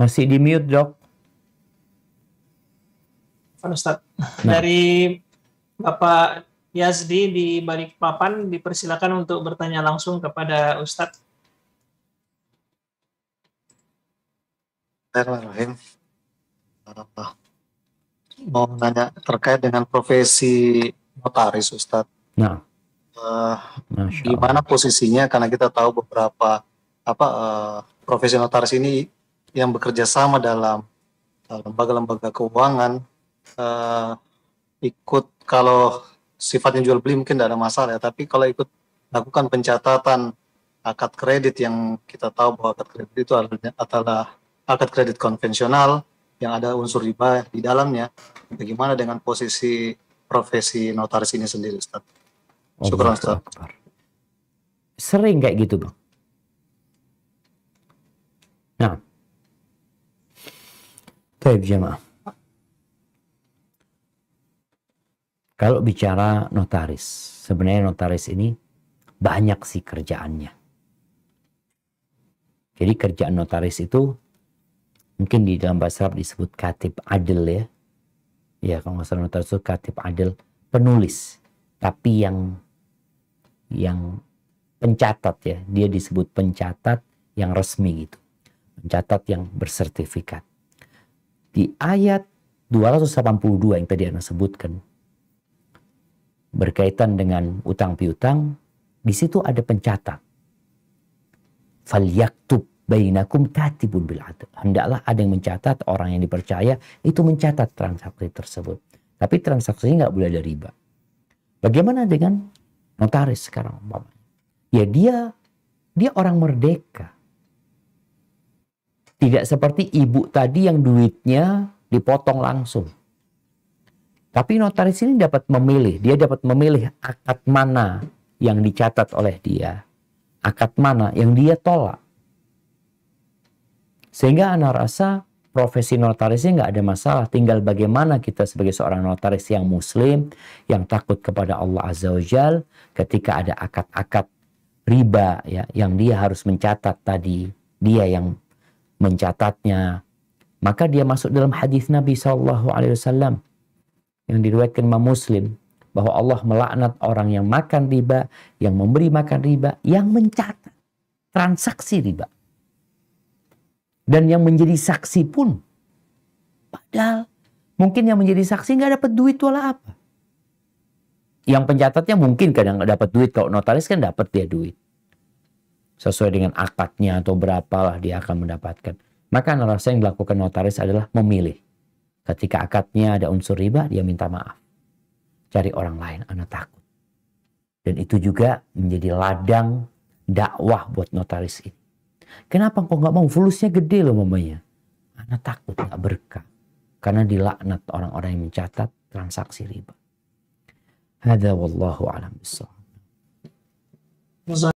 Masih di mute dok. Ustaz. Nah. Dari Bapak Yazdi di Balikpapan dipersilakan untuk bertanya langsung kepada Ustadz. Bismillahirrahmanirrahim. Uh, mau nanya terkait dengan profesi notaris Ustadz. Nah. Uh, gimana posisinya karena kita tahu beberapa apa uh, profesi notaris ini yang bekerja sama dalam lembaga-lembaga keuangan uh, ikut kalau sifatnya jual beli mungkin tidak ada masalah ya tapi kalau ikut lakukan pencatatan akad kredit yang kita tahu bahwa akad kredit itu adalah akad kredit konvensional yang ada unsur riba di dalamnya bagaimana dengan posisi profesi notaris ini sendiri Ustaz? Syukur Ustaz. Sering kayak gitu Bang. Nah, tapi jemaah, kalau bicara notaris, sebenarnya notaris ini banyak sih kerjaannya. Jadi kerjaan notaris itu mungkin di dalam bahasa Arab disebut katib adil ya. Ya kalau nggak salah notaris itu katib adil penulis, tapi yang yang pencatat ya, dia disebut pencatat yang resmi gitu. Pencatat yang bersertifikat di ayat 282 yang tadi Anda sebutkan berkaitan dengan utang piutang di situ ada pencatat falyaktub bainakum katibun bil hendaklah ada yang mencatat orang yang dipercaya itu mencatat transaksi tersebut tapi transaksinya nggak boleh ada riba bagaimana dengan notaris sekarang bapak ya dia dia orang merdeka tidak seperti ibu tadi yang duitnya dipotong langsung. Tapi notaris ini dapat memilih, dia dapat memilih akad mana yang dicatat oleh dia, akad mana yang dia tolak. Sehingga anak rasa profesi notarisnya nggak ada masalah, tinggal bagaimana kita sebagai seorang notaris yang muslim, yang takut kepada Allah Azza wa Jal, ketika ada akad-akad riba ya yang dia harus mencatat tadi, dia yang mencatatnya. Maka dia masuk dalam hadis Nabi saw yang diriwayatkan Imam Muslim bahwa Allah melaknat orang yang makan riba, yang memberi makan riba, yang mencatat transaksi riba. Dan yang menjadi saksi pun. Padahal mungkin yang menjadi saksi nggak dapat duit wala apa. Yang pencatatnya mungkin kadang nggak dapat duit. Kalau notaris kan dapat dia duit sesuai dengan akadnya atau berapalah dia akan mendapatkan. Maka narasi yang dilakukan notaris adalah memilih. Ketika akadnya ada unsur riba, dia minta maaf. Cari orang lain, anak takut. Dan itu juga menjadi ladang dakwah buat notaris ini. Kenapa kok nggak mau? Fulusnya gede loh mamanya. Anak takut nggak berkah. Karena dilaknat orang-orang yang mencatat transaksi riba. Hada wallahu alam bisawab.